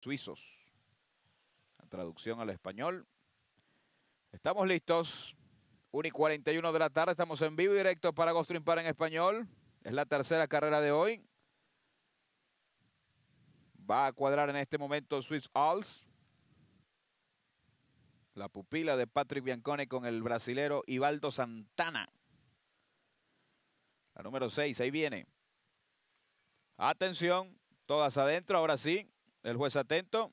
suizos. traducción al español. Estamos listos. 1 y 41 de la tarde. Estamos en vivo y directo para Ghost para en español. Es la tercera carrera de hoy. Va a cuadrar en este momento Swiss Alls. La pupila de Patrick Biancone con el brasilero Ibaldo Santana. La número 6, ahí viene. Atención, todas adentro, ahora sí. El juez atento.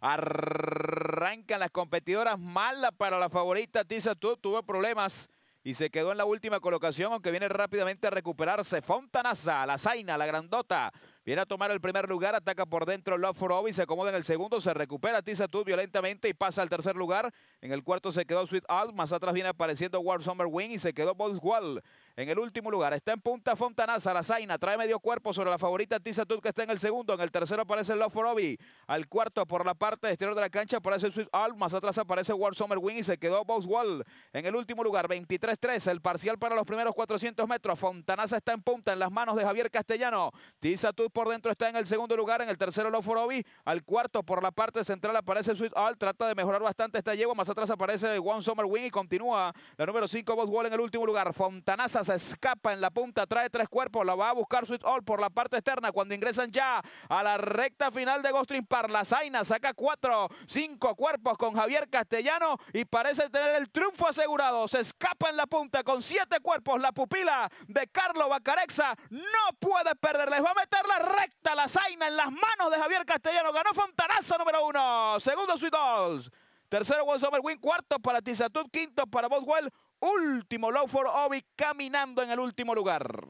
Arrancan las competidoras. Mala para la favorita. Tisa tu, tuvo problemas y se quedó en la última colocación, aunque viene rápidamente a recuperarse. Fontanaza, la Zaina, la grandota. Viene a tomar el primer lugar, ataca por dentro Love for Obi, se acomoda en el segundo, se recupera Tooth violentamente y pasa al tercer lugar. En el cuarto se quedó Sweet Alt. más atrás viene apareciendo War Summer Wing y se quedó Boswell. En el último lugar está en punta Fontanaza, la Zaina trae medio cuerpo sobre la favorita Tizatud que está en el segundo. En el tercero aparece Love for Obi. Al cuarto por la parte exterior de la cancha aparece el Sweet Más atrás aparece War Summer Wing y se quedó Wall. En el último lugar 23-3. El parcial para los primeros 400 metros. Fontanaza está en punta en las manos de Javier Castellano. Tiza por dentro está en el segundo lugar. En el tercero Love for Obi. Al cuarto por la parte central aparece el Sweet Al. Trata de mejorar bastante esta yegua. Más atrás aparece One Summer Wing y continúa la número 5 Boswell en el último lugar. Fontanaza se escapa en la punta, trae tres cuerpos, la va a buscar Sweet All por la parte externa. Cuando ingresan ya a la recta final de Ghost Par, la Zaina saca cuatro, cinco cuerpos con Javier Castellano y parece tener el triunfo asegurado. Se escapa en la punta con siete cuerpos, la pupila de Carlos Bacarexa no puede perder, les va a meter la recta, la Zaina en las manos de Javier Castellano. Ganó Fontanaza número uno, segundo Sweet All. Tercero, Juan Win. Cuarto para Tizatud. Quinto para Boswell. Último, for Obi caminando en el último lugar.